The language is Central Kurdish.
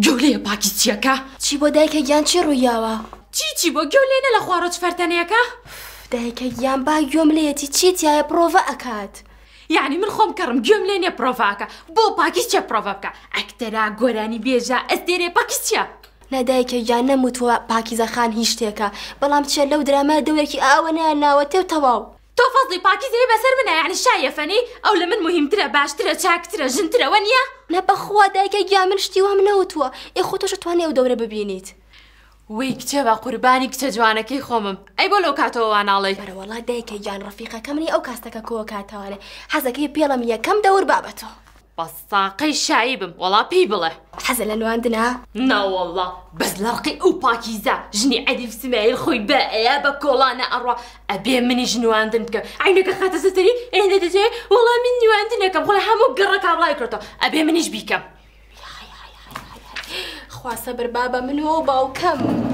گەولەیە پاکی چیەکە چی بۆ دایکە گیان چی ڕوویاوە چیچی بۆ گەولێنە لە خوارۆچ فەرتەنەکە دایکە گیان با گوێم لێتی چیتیایە پرۆڤە ئەکات. یعنی من خۆم کەڕم گوێم لێنێ پرۆڤاکە بۆ پاکیچە پرۆڤە بکە ئەکتەرا گۆرانی بێژە ئەس دێرێ پاکیچە. نەدایکە یان نەموتوە پاکیزەخان هیچ شتێکە بەڵام چێ لەو درامە دەوێکی ئاوە نیان ناوەتێ و تەواو. تۆ فەزلی پاکیزێ بەسەر یعنی شایەفەنی ئەو لە من مهمترە باشترە چاکترە ژنترەوە نییە؟ نە بەخوا دایکە گیا من شتی وام نەوتوە ئێ خۆ تۆش توانێ ئەو دەورە ببینیت. وی کچێبە قوربانی کچە جوانەکەی خۆمم ئەی بۆ لەو کاتەوە واناڵی بەرەوەڵا دایکە گیان ڕفیقەکە منی ئەو کاستەکە کۆکاتەوانێ حەزەکەی پێڵم یەکەم دەور بابەتەوە. بساقي شعيب ولا بيبله حزل لو عندنا نا والله بس لرقي او باكيزا جني عدي في سماعي خوي با يا بكولانا اروى ابي مني جنو عندك عينك خاطر ستري اهنا تجي والله مني وعندنا كم غلا حمو قرك على لايكرتو ابي يا يا خوا صبر بابا من هو باو كم